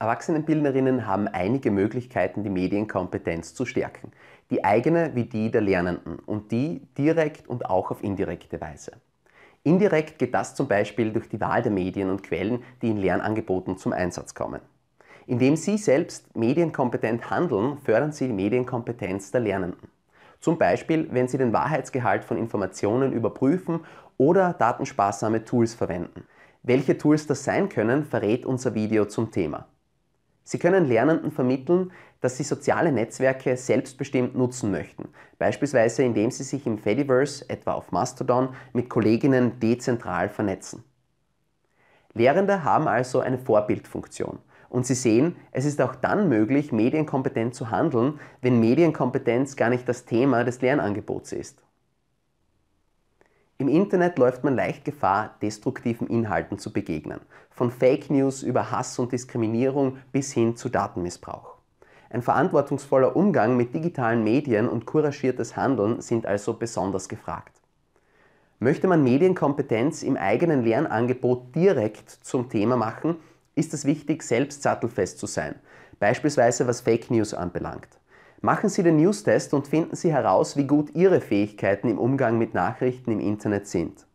Erwachsenenbildnerinnen haben einige Möglichkeiten, die Medienkompetenz zu stärken. Die eigene wie die der Lernenden und die direkt und auch auf indirekte Weise. Indirekt geht das zum Beispiel durch die Wahl der Medien und Quellen, die in Lernangeboten zum Einsatz kommen. Indem Sie selbst medienkompetent handeln, fördern Sie die Medienkompetenz der Lernenden. Zum Beispiel, wenn Sie den Wahrheitsgehalt von Informationen überprüfen oder datensparsame Tools verwenden. Welche Tools das sein können, verrät unser Video zum Thema. Sie können Lernenden vermitteln, dass sie soziale Netzwerke selbstbestimmt nutzen möchten, beispielsweise indem sie sich im Fediverse, etwa auf Mastodon, mit Kolleginnen dezentral vernetzen. Lehrende haben also eine Vorbildfunktion. Und Sie sehen, es ist auch dann möglich, medienkompetent zu handeln, wenn Medienkompetenz gar nicht das Thema des Lernangebots ist. Im Internet läuft man leicht Gefahr, destruktiven Inhalten zu begegnen, von Fake News über Hass und Diskriminierung bis hin zu Datenmissbrauch. Ein verantwortungsvoller Umgang mit digitalen Medien und couragiertes Handeln sind also besonders gefragt. Möchte man Medienkompetenz im eigenen Lernangebot direkt zum Thema machen, ist es wichtig, selbst sattelfest zu sein, beispielsweise was Fake News anbelangt. Machen Sie den News-Test und finden Sie heraus, wie gut Ihre Fähigkeiten im Umgang mit Nachrichten im Internet sind.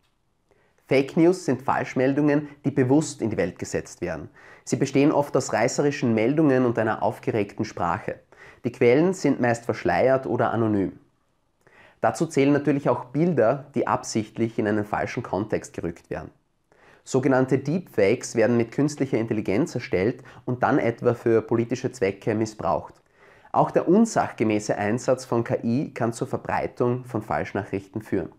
Fake News sind Falschmeldungen, die bewusst in die Welt gesetzt werden. Sie bestehen oft aus reißerischen Meldungen und einer aufgeregten Sprache. Die Quellen sind meist verschleiert oder anonym. Dazu zählen natürlich auch Bilder, die absichtlich in einen falschen Kontext gerückt werden. Sogenannte Deepfakes werden mit künstlicher Intelligenz erstellt und dann etwa für politische Zwecke missbraucht. Auch der unsachgemäße Einsatz von KI kann zur Verbreitung von Falschnachrichten führen.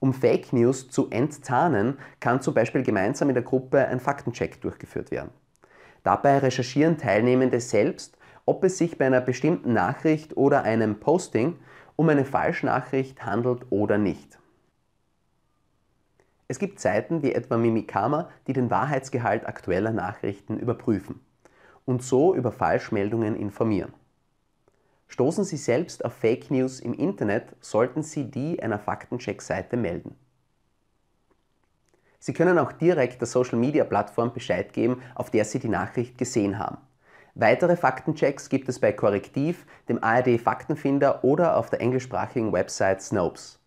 Um Fake News zu enttarnen, kann zum Beispiel gemeinsam mit der Gruppe ein Faktencheck durchgeführt werden. Dabei recherchieren Teilnehmende selbst, ob es sich bei einer bestimmten Nachricht oder einem Posting um eine Falschnachricht handelt oder nicht. Es gibt Seiten wie etwa Mimikama, die den Wahrheitsgehalt aktueller Nachrichten überprüfen und so über Falschmeldungen informieren. Stoßen Sie selbst auf Fake News im Internet, sollten Sie die einer Faktencheck-Seite melden. Sie können auch direkt der Social-Media-Plattform Bescheid geben, auf der Sie die Nachricht gesehen haben. Weitere Faktenchecks gibt es bei Korrektiv, dem ARD Faktenfinder oder auf der englischsprachigen Website Snopes.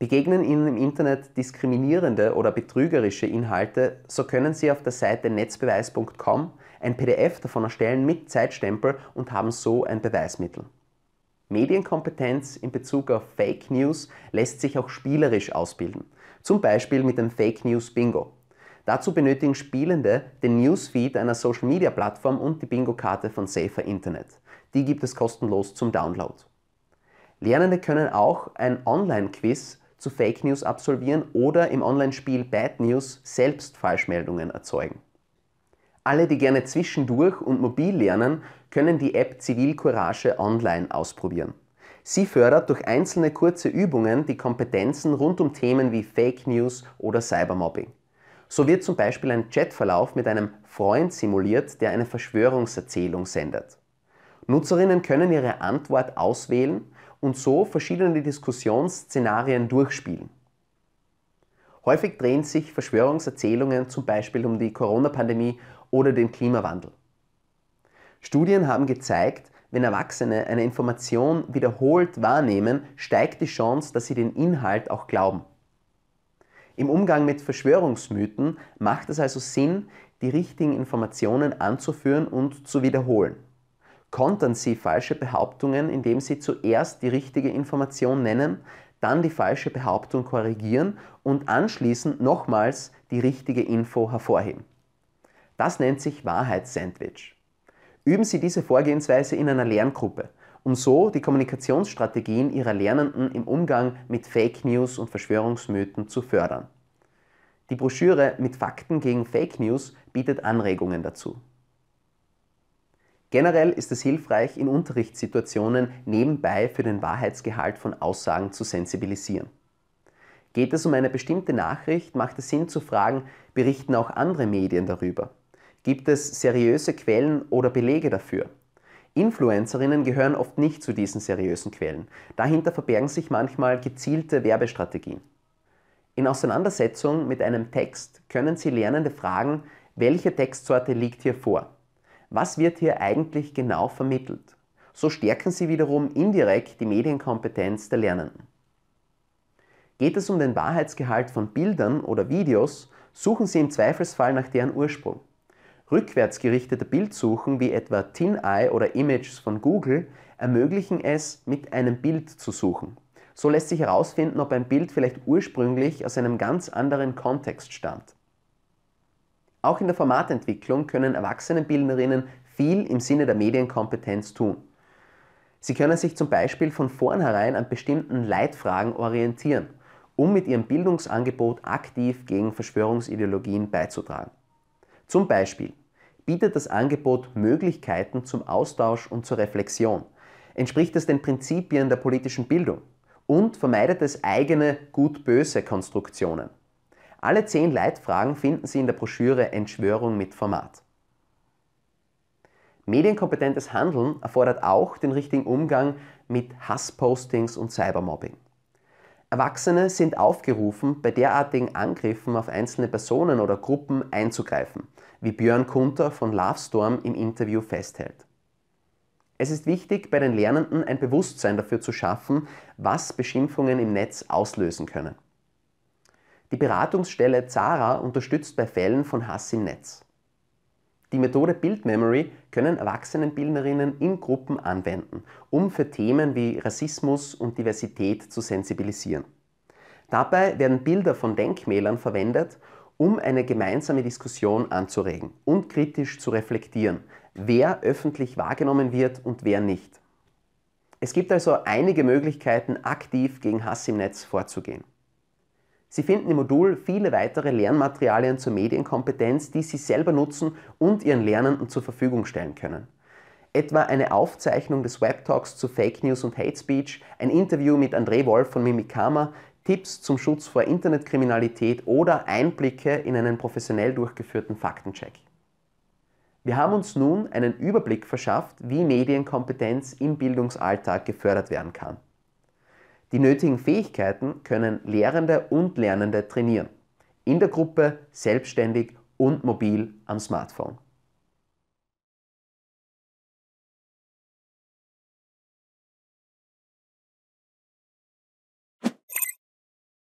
Begegnen Ihnen im Internet diskriminierende oder betrügerische Inhalte, so können Sie auf der Seite netzbeweis.com ein PDF davon erstellen mit Zeitstempel und haben so ein Beweismittel. Medienkompetenz in Bezug auf Fake News lässt sich auch spielerisch ausbilden, zum Beispiel mit dem Fake News Bingo. Dazu benötigen Spielende den Newsfeed einer Social-Media-Plattform und die Bingo-Karte von Safer Internet. Die gibt es kostenlos zum Download. Lernende können auch ein Online-Quiz zu Fake News absolvieren oder im Online-Spiel Bad News selbst Falschmeldungen erzeugen. Alle, die gerne zwischendurch und mobil lernen, können die App Zivilcourage online ausprobieren. Sie fördert durch einzelne kurze Übungen die Kompetenzen rund um Themen wie Fake News oder Cybermobbing. So wird zum Beispiel ein Chatverlauf mit einem Freund simuliert, der eine Verschwörungserzählung sendet. Nutzerinnen können ihre Antwort auswählen und so verschiedene Diskussionsszenarien durchspielen. Häufig drehen sich Verschwörungserzählungen zum Beispiel um die Corona-Pandemie oder den Klimawandel. Studien haben gezeigt, wenn Erwachsene eine Information wiederholt wahrnehmen, steigt die Chance, dass sie den Inhalt auch glauben. Im Umgang mit Verschwörungsmythen macht es also Sinn, die richtigen Informationen anzuführen und zu wiederholen. Kontern Sie falsche Behauptungen, indem Sie zuerst die richtige Information nennen, dann die falsche Behauptung korrigieren und anschließend nochmals die richtige Info hervorheben. Das nennt sich Wahrheitssandwich. Üben Sie diese Vorgehensweise in einer Lerngruppe, um so die Kommunikationsstrategien Ihrer Lernenden im Umgang mit Fake News und Verschwörungsmythen zu fördern. Die Broschüre mit Fakten gegen Fake News bietet Anregungen dazu. Generell ist es hilfreich, in Unterrichtssituationen nebenbei für den Wahrheitsgehalt von Aussagen zu sensibilisieren. Geht es um eine bestimmte Nachricht, macht es Sinn zu fragen, berichten auch andere Medien darüber? Gibt es seriöse Quellen oder Belege dafür? Influencerinnen gehören oft nicht zu diesen seriösen Quellen. Dahinter verbergen sich manchmal gezielte Werbestrategien. In Auseinandersetzung mit einem Text können Sie Lernende fragen, welche Textsorte liegt hier vor? Was wird hier eigentlich genau vermittelt? So stärken Sie wiederum indirekt die Medienkompetenz der Lernenden. Geht es um den Wahrheitsgehalt von Bildern oder Videos, suchen Sie im Zweifelsfall nach deren Ursprung. Rückwärtsgerichtete Bildsuchen wie etwa TinEye oder Images von Google ermöglichen es, mit einem Bild zu suchen. So lässt sich herausfinden, ob ein Bild vielleicht ursprünglich aus einem ganz anderen Kontext stammt. Auch in der Formatentwicklung können Erwachsenenbildnerinnen viel im Sinne der Medienkompetenz tun. Sie können sich zum Beispiel von vornherein an bestimmten Leitfragen orientieren, um mit ihrem Bildungsangebot aktiv gegen Verschwörungsideologien beizutragen. Zum Beispiel, bietet das Angebot Möglichkeiten zum Austausch und zur Reflexion. Entspricht es den Prinzipien der politischen Bildung und vermeidet es eigene Gut-Böse-Konstruktionen. Alle zehn Leitfragen finden Sie in der Broschüre Entschwörung mit Format. Medienkompetentes Handeln erfordert auch den richtigen Umgang mit Hasspostings und Cybermobbing. Erwachsene sind aufgerufen, bei derartigen Angriffen auf einzelne Personen oder Gruppen einzugreifen, wie Björn Kunter von Lovestorm im Interview festhält. Es ist wichtig, bei den Lernenden ein Bewusstsein dafür zu schaffen, was Beschimpfungen im Netz auslösen können. Die Beratungsstelle Zara unterstützt bei Fällen von Hass im Netz. Die Methode Build Memory können Erwachsenenbildnerinnen in Gruppen anwenden, um für Themen wie Rassismus und Diversität zu sensibilisieren. Dabei werden Bilder von Denkmälern verwendet, um eine gemeinsame Diskussion anzuregen und kritisch zu reflektieren, wer öffentlich wahrgenommen wird und wer nicht. Es gibt also einige Möglichkeiten, aktiv gegen Hass im Netz vorzugehen. Sie finden im Modul viele weitere Lernmaterialien zur Medienkompetenz, die Sie selber nutzen und Ihren Lernenden zur Verfügung stellen können. Etwa eine Aufzeichnung des Webtalks zu Fake News und Hate Speech, ein Interview mit André Wolf von Mimikama, Tipps zum Schutz vor Internetkriminalität oder Einblicke in einen professionell durchgeführten Faktencheck. Wir haben uns nun einen Überblick verschafft, wie Medienkompetenz im Bildungsalltag gefördert werden kann. Die nötigen Fähigkeiten können Lehrende und Lernende trainieren. In der Gruppe, selbstständig und mobil am Smartphone.